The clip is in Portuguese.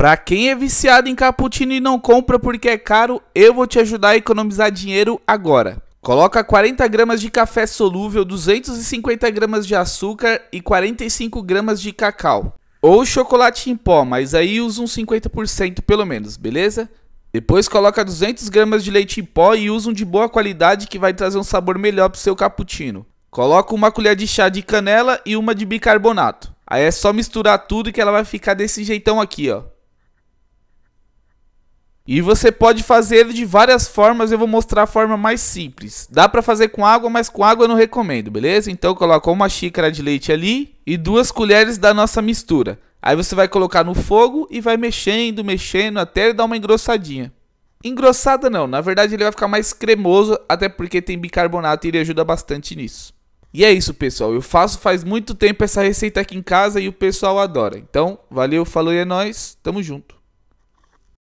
Para quem é viciado em cappuccino e não compra porque é caro, eu vou te ajudar a economizar dinheiro agora. Coloca 40 gramas de café solúvel, 250 gramas de açúcar e 45 gramas de cacau. Ou chocolate em pó, mas aí usa uns 50% pelo menos, beleza? Depois coloca 200 gramas de leite em pó e usa um de boa qualidade que vai trazer um sabor melhor para o seu cappuccino. Coloca uma colher de chá de canela e uma de bicarbonato. Aí é só misturar tudo que ela vai ficar desse jeitão aqui, ó. E você pode fazer ele de várias formas, eu vou mostrar a forma mais simples. Dá para fazer com água, mas com água eu não recomendo, beleza? Então coloca uma xícara de leite ali e duas colheres da nossa mistura. Aí você vai colocar no fogo e vai mexendo, mexendo até ele dar uma engrossadinha. Engrossada não, na verdade ele vai ficar mais cremoso, até porque tem bicarbonato e ele ajuda bastante nisso. E é isso, pessoal. Eu faço faz muito tempo essa receita aqui em casa e o pessoal adora. Então, valeu, falou e é nóis. Tamo junto.